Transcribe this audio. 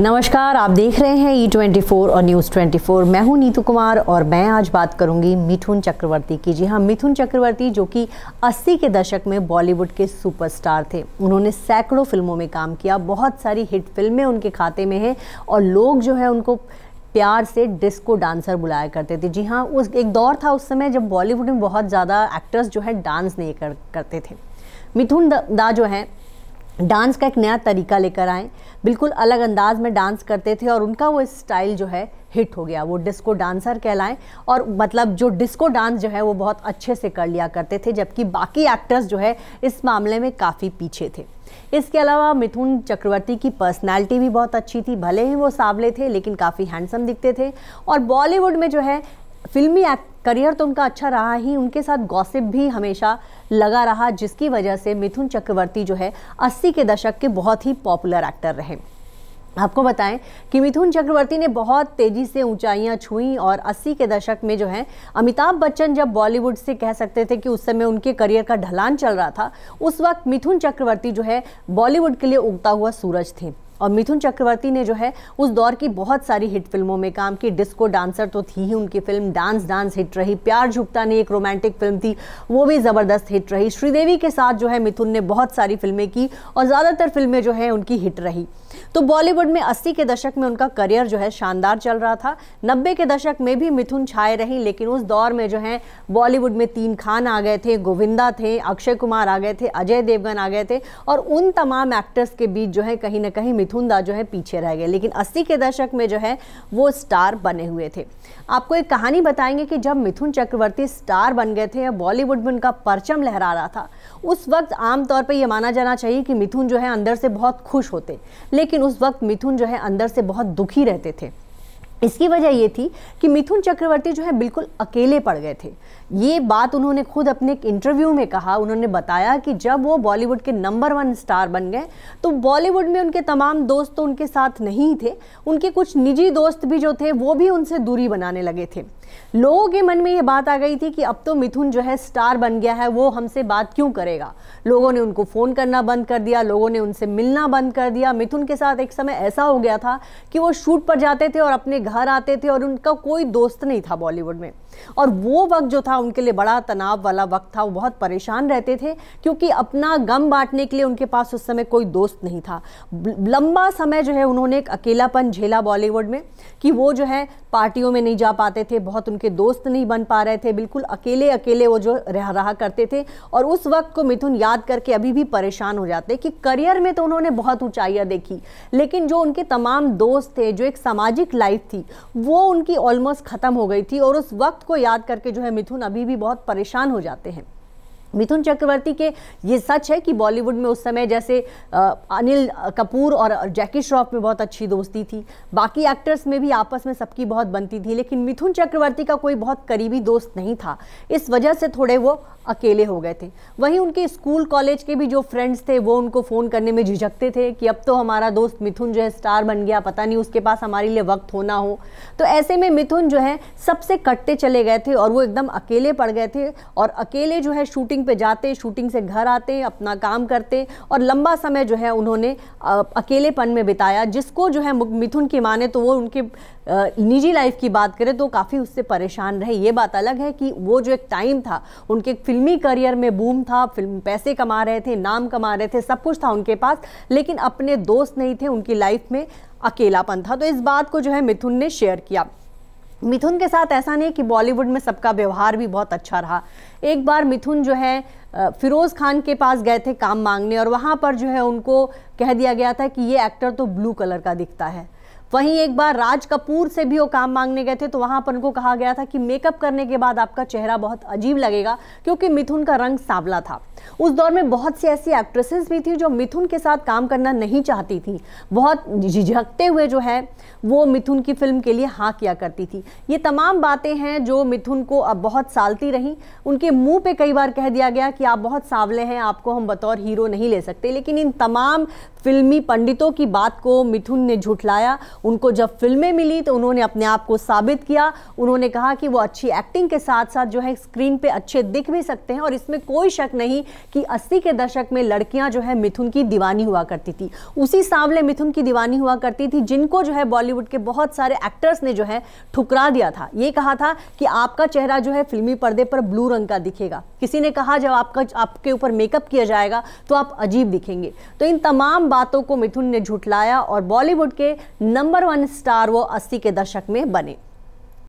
नमस्कार आप देख रहे हैं ई ट्वेंटी फोर और न्यूज़ ट्वेंटी फोर मैं हूं नीतू कुमार और मैं आज बात करूंगी मिथुन चक्रवर्ती की जी हां मिथुन चक्रवर्ती जो कि 80 के दशक में बॉलीवुड के सुपरस्टार थे उन्होंने सैकड़ों फिल्मों में काम किया बहुत सारी हिट फिल्में उनके खाते में हैं और लोग जो है उनको प्यार से डिस्को डांसर बुलाया करते थे जी हाँ उस एक दौर था उस समय जब बॉलीवुड में बहुत ज़्यादा एक्टर्स जो है डांस नहीं कर, करते थे मिथुन दा जो हैं डांस का एक नया तरीका लेकर आए बिल्कुल अलग अंदाज में डांस करते थे और उनका वो स्टाइल जो है हिट हो गया वो डिस्को डांसर कहलाएं और मतलब जो डिस्को डांस जो है वो बहुत अच्छे से कर लिया करते थे जबकि बाकी एक्टर्स जो है इस मामले में काफ़ी पीछे थे इसके अलावा मिथुन चक्रवर्ती की पर्सनालिटी भी बहुत अच्छी थी भले ही वो सावले थे लेकिन काफ़ी हैंडसम दिखते थे और बॉलीवुड में जो है फिल्मी करियर तो उनका अच्छा रहा ही उनके साथ गॉसिप भी हमेशा लगा रहा जिसकी वजह से मिथुन चक्रवर्ती जो है 80 के दशक के बहुत ही पॉपुलर एक्टर रहे आपको बताएं कि मिथुन चक्रवर्ती ने बहुत तेज़ी से ऊंचाइयां छुई और 80 के दशक में जो है अमिताभ बच्चन जब बॉलीवुड से कह सकते थे कि उस समय उनके करियर का ढलान चल रहा था उस वक्त मिथुन चक्रवर्ती जो है बॉलीवुड के लिए उगता हुआ सूरज थे और मिथुन चक्रवर्ती ने जो है उस दौर की बहुत सारी हिट फिल्मों में काम की डिस्को डांसर तो थी ही उनकी फिल्म डांस डांस हिट रही प्यार झुकता ने एक रोमांटिक फिल्म थी वो भी ज़बरदस्त हिट रही श्रीदेवी के साथ जो है मिथुन ने बहुत सारी फिल्में की और ज़्यादातर फिल्में जो है उनकी हिट रही तो बॉलीवुड में अस्सी के दशक में उनका करियर जो है शानदार चल रहा था नब्बे के दशक में भी मिथुन छाए रही लेकिन उस दौर में जो है बॉलीवुड में तीन खान आ गए थे गोविंदा थे अक्षय कुमार आ गए थे अजय देवगन आ गए थे और उन तमाम एक्टर्स के बीच जो है कहीं ना कहीं मिथुन दा जो है पीछे रह गए लेकिन अस्सी के दशक में जो है वो स्टार बने हुए थे आपको एक कहानी बताएंगे कि जब मिथुन चक्रवर्ती स्टार बन गए थे या बॉलीवुड में उनका परचम लहरा रहा था उस वक्त आमतौर पर यह माना जाना चाहिए कि मिथुन जो है अंदर से बहुत खुश होते लेकिन लेकिन उस वक्त मिथुन जो है अंदर से बहुत दुखी रहते थे इसकी वजह ये थी कि मिथुन चक्रवर्ती जो है बिल्कुल अकेले पड़ गए थे ये बात उन्होंने खुद अपने एक इंटरव्यू में कहा उन्होंने बताया कि जब वो बॉलीवुड के नंबर वन स्टार बन गए तो बॉलीवुड में उनके तमाम दोस्त तो उनके साथ नहीं थे उनके कुछ निजी दोस्त भी जो थे वो भी उनसे दूरी बनाने लगे थे लोगों के मन में ये बात आ गई थी कि अब तो मिथुन जो है स्टार बन गया है वो हमसे बात क्यों करेगा लोगों ने उनको फ़ोन करना बंद कर दिया लोगों ने उनसे मिलना बंद कर दिया मिथुन के साथ एक समय ऐसा हो गया था कि वो शूट पर जाते थे और अपने घर आते थे और उनका कोई दोस्त नहीं था बॉलीवुड में और वो वक्त जो था उनके लिए बड़ा तनाव वाला वक्त था वो बहुत परेशान रहते थे क्योंकि अपना गम बांटने के लिए उनके पास उस समय कोई दोस्त नहीं था लंबा समय जो है उन्होंने एक अकेलापन झेला बॉलीवुड में कि वो जो है पार्टियों में नहीं जा पाते थे बहुत उनके दोस्त नहीं बन पा रहे थे बिल्कुल अकेले अकेले वो जो रह रहा करते थे और उस वक्त को मिथुन याद करके अभी भी परेशान हो जाते कि करियर में तो उन्होंने बहुत ऊँचाइयाँ देखी लेकिन जो उनके तमाम दोस्त थे जो एक सामाजिक लाइफ थी वो उनकी ऑलमोस्ट ख़त्म हो गई थी और उस वक्त को याद करके जो है मिथुन अभी भी बहुत परेशान हो जाते हैं मिथुन चक्रवर्ती के ये सच है कि बॉलीवुड में उस समय जैसे अनिल कपूर और जैकी श्रॉफ में बहुत अच्छी दोस्ती थी बाकी एक्टर्स में भी आपस में सबकी बहुत बनती थी लेकिन मिथुन चक्रवर्ती का कोई बहुत करीबी दोस्त नहीं था इस वजह से थोड़े वो अकेले हो गए थे वहीं उनके स्कूल कॉलेज के भी जो फ्रेंड्स थे वो उनको फ़ोन करने में झिझकते थे कि अब तो हमारा दोस्त मिथुन जो है स्टार बन गया पता नहीं उसके पास हमारे लिए वक्त होना हो तो ऐसे में मिथुन जो है सबसे कटते चले गए थे और वो एकदम अकेले पड़ गए थे और अकेले जो है शूटिंग शूटिंग पे जाते शूटिंग से घर आते अपना काम करते और लंबा समय जो है उन्होंने अकेलेपन में बिताया जिसको जो है मिथुन की माने तो वो उनके निजी लाइफ की बात करें तो काफ़ी उससे परेशान रहे ये बात अलग है कि वो जो एक टाइम था उनके फिल्मी करियर में बूम था फिल्म पैसे कमा रहे थे नाम कमा रहे थे सब कुछ था उनके पास लेकिन अपने दोस्त नहीं थे उनकी लाइफ में अकेलापन था तो इस बात को जो है मिथुन ने शेयर किया मिथुन के साथ ऐसा नहीं कि बॉलीवुड में सबका व्यवहार भी बहुत अच्छा रहा एक बार मिथुन जो है फिरोज़ खान के पास गए थे काम मांगने और वहाँ पर जो है उनको कह दिया गया था कि ये एक्टर तो ब्लू कलर का दिखता है वहीं एक बार राज कपूर से भी वो काम मांगने गए थे तो वहां पर उनको कहा गया था कि मेकअप करने के बाद आपका चेहरा बहुत अजीब लगेगा क्योंकि मिथुन का रंग सांवला था उस दौर में बहुत सी ऐसी एक्ट्रेसेस भी थी जो मिथुन के साथ काम करना नहीं चाहती थी बहुत झिझकते हुए जो है वो मिथुन की फिल्म के लिए हाँ किया करती थी ये तमाम बातें हैं जो मिथुन को अब बहुत सालती रहीं उनके मुंह पे कई बार कह दिया गया कि आप बहुत सावले हैं आपको हम बतौर हीरो नहीं ले सकते लेकिन इन तमाम फिल्मी पंडितों की बात को मिथुन ने झुठलाया उनको जब फिल्में मिली तो उन्होंने अपने आप को साबित किया उन्होंने कहा कि वो अच्छी एक्टिंग के साथ साथ जो है स्क्रीन पे अच्छे दिख भी सकते हैं और इसमें कोई शक नहीं कि अस्सी के दशक में लड़कियां जो है मिथुन की दीवानी हुआ करती थी उसी सांवले मिथुन की दीवानी हुआ करती थी जिनको जो है बॉलीवुड के बहुत सारे एक्टर्स ने जो है ठुकरा दिया था ये कहा था कि आपका चेहरा जो है फिल्मी पर्दे पर ब्लू रंग का दिखेगा किसी ने कहा जब आपका आपके ऊपर मेकअप किया जाएगा तो आप अजीब दिखेंगे तो इन तमाम बातों को मिथुन ने झुटलाया और बॉलीवुड के नंबर नंबर वन स्टार वो अस्सी के दशक में बने